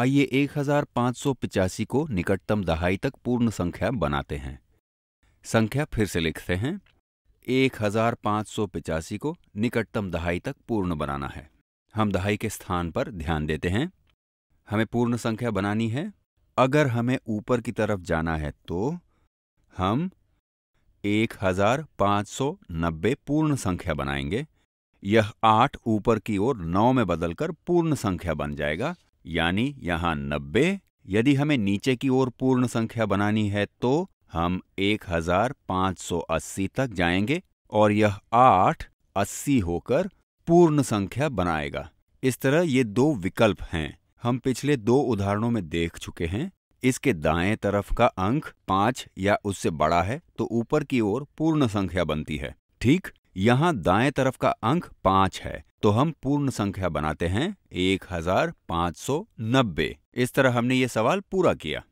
आइए पिचासी को निकटतम दहाई तक पूर्ण संख्या बनाते हैं संख्या फिर से लिखते हैं पिचासी को निकटतम दहाई तक पूर्ण बनाना है हम दहाई के स्थान पर ध्यान देते हैं हमें पूर्ण संख्या बनानी है अगर हमें ऊपर की तरफ जाना है तो हम 1590 पूर्ण संख्या बनाएंगे यह आठ ऊपर की ओर नौ में बदलकर पूर्ण संख्या बन जाएगा यानी यहाँ नब्बे यदि हमें नीचे की ओर पूर्ण संख्या बनानी है तो हम 1580 तक जाएंगे और यह आठ अस्सी होकर पूर्ण संख्या बनाएगा इस तरह ये दो विकल्प हैं हम पिछले दो उदाहरणों में देख चुके हैं इसके दाएं तरफ का अंक पांच या उससे बड़ा है तो ऊपर की ओर पूर्ण संख्या बनती है ठीक यहाँ दाएं तरफ का अंक पांच है तो हम पूर्ण संख्या बनाते हैं एक हजार पांच सौ नब्बे इस तरह हमने ये सवाल पूरा किया